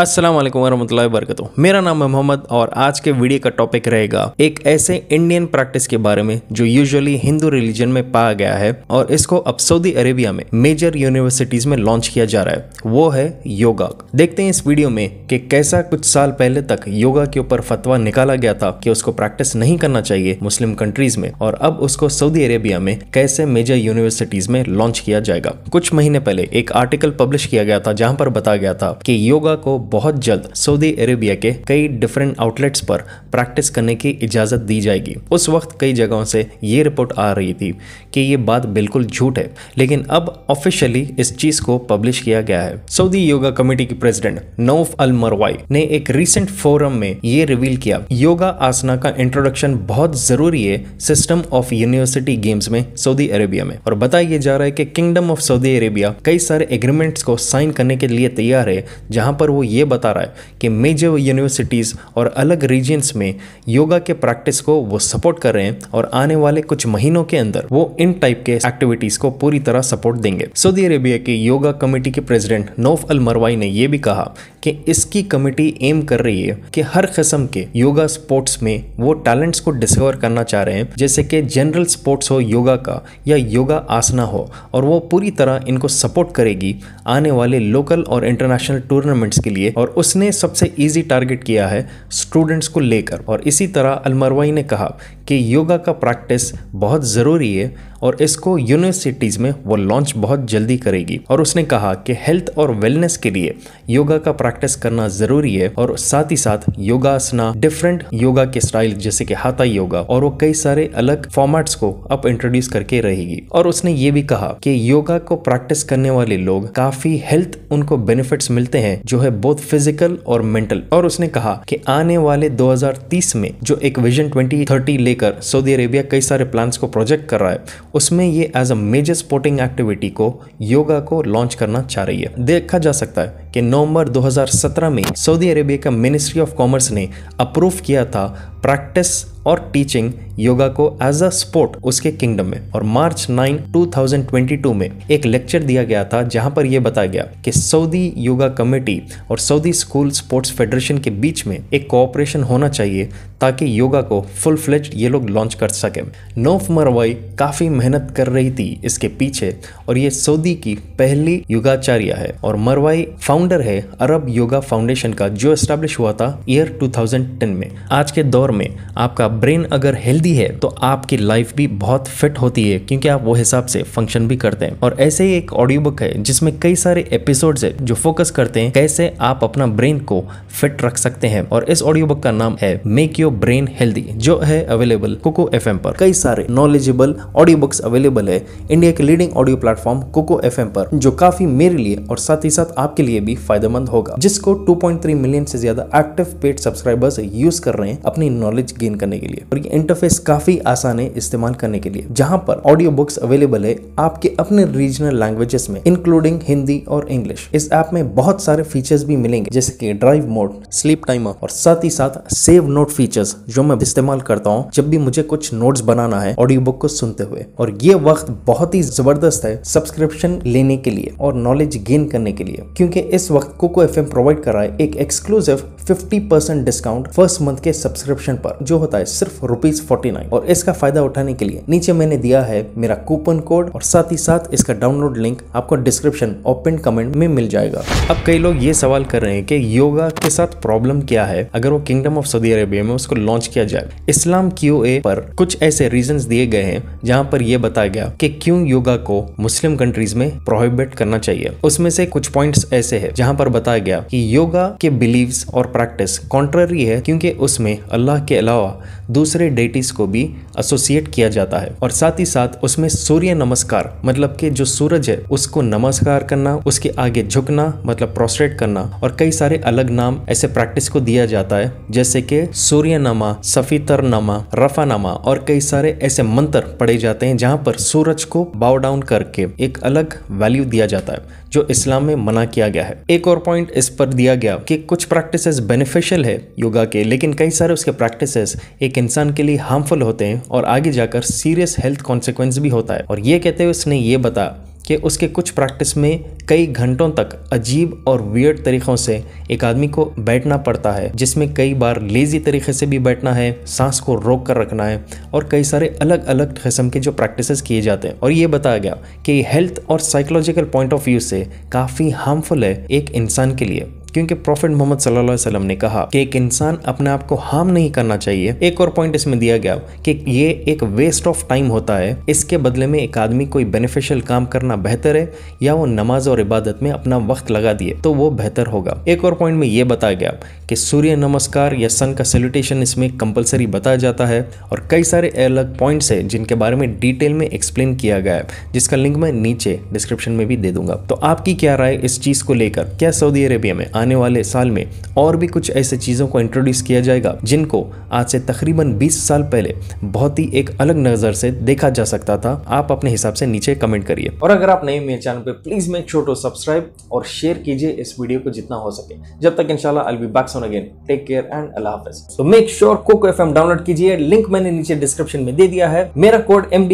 अस्सलाम वालेकुम वरहमतुल्लाहि वरकतु मेरा नाम है मोहम्मद और आज के वीडियो का टॉपिक रहेगा एक ऐसे इंडियन प्रैक्टिस के बारे में जो यूजुअली हिंदू रिलीजन में पाया गया है और इसको अब सऊदी अरेबिया में मेजर यूनिवर्सिटीज में लॉन्च किया जा रहा है वो है योगा देखते हैं इस वीडियो में कि कैसा कुछ साल पहले तक योगा के ऊपर फतवा निकाला गया था कि उसको प्रैक्टिस नहीं करना चाहिए मुस्लिम कंट्रीज में और अब उसको सऊदी अरेबिया में कैसे मेजर यूनिवर्सिटीज में लॉन्च किया जाएगा कुछ महीने पहले एक आर्टिकल पब्लिश किया गया था जहां पर बताया गया था कि योगा को बहुत जल्द सऊदी अरेबिया के कई डिफरेंट आउटलेट्स पर प्रैक्टिस करने की इजाज़त दी जाएगी उस वक्त कई जगहों से ये रिपोर्ट आ रही थी कि ये बात बिल्कुल झूठ है लेकिन अब ऑफिशियली इस चीज़ को पब्लिश किया गया है सऊदी योगा कमेटी की प्रेसिडेंट नौफ अल मरवाई ने एक रिसेंट फोरम में ये रिवील किया योगा आसना का इंट्रोडक्शन बहुत ज़रूरी है सिस्टम ऑफ यूनिवर्सिटी गेम्स में सऊदी अरेबिया में और बताया जा रहा है कि किंगडम ऑफ सऊदी अरेबिया कई सारे एग्रीमेंट्स को साइन करने के लिए तैयार है जहां पर वो ये ये बता रहा है कि मेजर यूनिवर्सिटीज़ और अलग रीजन्स में योगा के प्रैक्टिस को वो सपोर्ट कर रहे हैं और आने वाले कुछ महीनों के अंदर वो इन टाइप के एक्टिविटीज़ को पूरी तरह सपोर्ट देंगे सऊदी अरेबिया के योगा कमेटी के प्रेसिडेंट नौफ अल मरवाई ने यह भी कहा कि इसकी कमेटी एम कर रही है कि हर किस्म के योगा स्पोर्ट्स में वो टैलेंट्स को डिस्कवर करना चाह रहे हैं जैसे कि जनरल स्पोर्ट्स हो योगा का या योगा आसना हो और वो पूरी तरह इनको सपोर्ट करेगी आने वाले लोकल और इंटरनेशनल टूर्नामेंट्स के लिए लिए और उसने सबसे ईजी टारगेट किया है स्टूडेंट्स को लेकर और इसी तरह अलमरवाई ने कहा कि योगा का प्रैक्टिस बहुत ज़रूरी है और इसको यूनिवर्सिटीज़ में वो लॉन्च बहुत जल्दी करेगी और उसने कहा कि हेल्थ और वेलनेस के लिए योगा का प्रैक्टिस करना ज़रूरी है और साथ ही साथ योगासना डिफरेंट योगा के स्टाइल जैसे कि हाथा योगा और वो कई सारे अलग फॉर्मेट्स को अब इंट्रोड्यूस करके रहेगी और उसने ये भी कहा कि योगा को प्रैक्टिस करने वाले लोग काफ़ी हेल्थ उनको बेनिफिट्स मिलते हैं जो है बोथ फिजिकल और मेंटल और उसने कहा कि आने वाले 2030 में जो एक विजन 2030 लेकर सऊदी अरेबिया कई सारे प्लान्स को प्रोजेक्ट कर रहा है उसमें ये as a major sporting activity को योगा को लॉन्च करना चाह रही है देखा जा सकता है कि नवंबर 2017 में सऊदी अरेबिया का मिनिस्ट्री ऑफ कॉमर्स ने अप्रूव किया था प्रैक्टिस और टीचिंग योगा को एज अ स्पोर्ट उसके किंगडम में और मार्च 9 2022 में एक लेक्चर दिया गया था जहां पर यह बताया गया कि सऊदी योगा कमेटी और सऊदी स्कूल स्पोर्ट्स फेडरेशन के बीच में एक कोऑपरेशन होना चाहिए ताकि योगा को फुल फ्लेज ये लोग लॉन्च कर सके नोफ मरवाई काफ़ी मेहनत कर रही थी इसके पीछे और ये सऊदी की पहली योगाचार्य है और मरवाई फाउंडर है अरब योगा फाउंडेशन का जो एस्टेब्लिश हुआ था ईयर 2010 में आज के दौर में आपका ब्रेन अगर हेल्दी हेल्दी है तो आपकी लाइफ भी बहुत फिट होती है क्योंकि आप वो हिसाब से फंक्शन भी करते हैं और ऐसे ही एक ऑडियो बुक है जिसमें कई सारे एपिसोड है जो फोकस करते हैं कैसे आप अपना ब्रेन को फिट रख सकते हैं और इस ऑडियो बुक का नाम है मेक योर ब्रेन हेल्दी जो है अवेलेबल कोको एफ पर कई सारे नॉलेजेबल ऑडियो बुक्स अवेलेबल है इंडिया के leading audio platform Kuku F पर जो काफी मेरे लिए और साथ ही साथ आपके लिए भी फायदेमंद होगा जिसको 2.3 मिलियन से ज्यादा एक्टिव पेड सब्सक्राइबर्स यूज कर रहे हैं अपनी नॉलेज गेन करने के लिए और ये इंटरफेस सर्विस काफ़ी आसान है इस्तेमाल करने के लिए जहां पर ऑडियो बुक्स अवेलेबल है आपके अपने रीजनल लैंग्वेजेस में इंक्लूडिंग हिंदी और इंग्लिश इस ऐप में बहुत सारे फीचर्स भी मिलेंगे जैसे कि ड्राइव मोड स्लीप टाइमर और साथ ही साथ सेव नोट फीचर्स जो मैं इस्तेमाल करता हूँ जब भी मुझे कुछ नोट्स बनाना है ऑडियो बुक को सुनते हुए और ये वक्त बहुत ही जबरदस्त है सब्सक्रिप्शन लेने के लिए और नॉलेज गेन करने के लिए क्योंकि इस वक्त कोको एफ प्रोवाइड कर रहा है एक exclusive fifty percent discount first month के सब्सक्रिप्शन पर जो होता है सिर्फ रुपीज फोर्टी नाइन और इसका फायदा उठाने के लिए नीचे मैंने दिया है मेरा कूपन कोड और साथ ही साथ इसका डाउनलोड लिंक आपको डिस्क्रिप्शन और पिन कमेंट में मिल जाएगा अब कई लोग ये सवाल कर रहे हैं कि योगा के साथ प्रॉब्लम क्या है अगर वो किंगडम ऑफ सऊदी अरेबिया में उसको लॉन्च किया जाए इस्लाम क्यू पर कुछ ऐसे रीजन दिए गए हैं जहाँ पर यह बताया गया कि क्यों योगा को मुस्लिम कंट्रीज में प्रोहिबिट करना चाहिए उसमें से कुछ पॉइंट्स ऐसे है जहाँ पर बताया गया कि योगा के बिलीव्स और प्रैक्टिस कॉन्ट्ररी है क्योंकि उसमें अल्लाह के अलावा दूसरे डेटिस को भी एसोसिएट किया जाता है और साथ ही साथ उसमें सूर्य नमस्कार मतलब कि जो सूरज है उसको नमस्कार करना उसके आगे झुकना मतलब प्रोस्ट्रेट करना और कई सारे अलग नाम ऐसे प्रैक्टिस को दिया जाता है जैसे कि सूर्य नमा सफीतर नमा रफा नमा और कई सारे ऐसे मंत्र पढ़े जाते हैं जहाँ पर सूरज को बाव डाउन करके एक अलग वैल्यू दिया जाता है जो इस्लाम में मना किया गया है एक और पॉइंट इस पर दिया गया कि कुछ प्रैक्टिसेस बेनिफिशियल है योगा के लेकिन कई सारे उसके प्रैक्टिसेस एक इंसान के लिए हार्मफुल होते हैं और आगे जाकर सीरियस हेल्थ कॉन्सिक्वेंस भी होता है और ये कहते हुए उसने ये बताया कि उसके कुछ प्रैक्टिस में कई घंटों तक अजीब और वियर्ड तरीक़ों से एक आदमी को बैठना पड़ता है जिसमें कई बार लेज़ी तरीके से भी बैठना है सांस को रोक कर रखना है और कई सारे अलग अलग किस्म के जो प्रैक्टिसेस किए जाते हैं और ये बताया गया कि हेल्थ और साइकोलॉजिकल पॉइंट ऑफ व्यू से काफ़ी हार्मफुल है एक इंसान के लिए क्योंकि प्रॉफिट मोहम्मद सल्लाम ने कहा कि एक इंसान अपने आप को हार्म नहीं करना चाहिए एक और पॉइंट इसमें दिया गया कि ये एक वेस्ट ऑफ टाइम होता है इसके बदले में एक आदमी कोई बेनिफिशियल काम करना बेहतर है या वो नमाज और इबादत में अपना वक्त लगा दिए तो वो बेहतर होगा एक और पॉइंट में ये बताया गया कि सूर्य नमस्कार या सन का सेल्यूटेशन इसमें कंपलसरी बताया जाता है और कई सारे अलग पॉइंट्स हैं जिनके बारे में डिटेल में एक्सप्लेन किया गया है जिसका लिंक मैं नीचे डिस्क्रिप्शन में भी दे दूंगा तो आपकी क्या राय इस चीज को लेकर क्या सऊदी अरेबिया में आने आने वाले साल में और भी कुछ ऐसे चीज़ों को इंट्रोड्यूस किया जाएगा जिनको आज से तकरीबन 20 साल पहले बहुत ही एक अलग नज़र से देखा जा सकता था आप अपने हिसाब से नीचे कमेंट करिए और अगर आप नए मेरे चैनल पर प्लीज़ मेक छोटो सब्सक्राइब और शेयर कीजिए इस वीडियो को जितना हो सके जब तक इनशाला I be back soon again take care and अल्लाह तो make sure Kuku F download कीजिए लिंक मैंने नीचे डिस्क्रिप्शन में दे दिया है मेरा कोड एम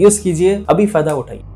यूज कीजिए अभी फायदा उठाइए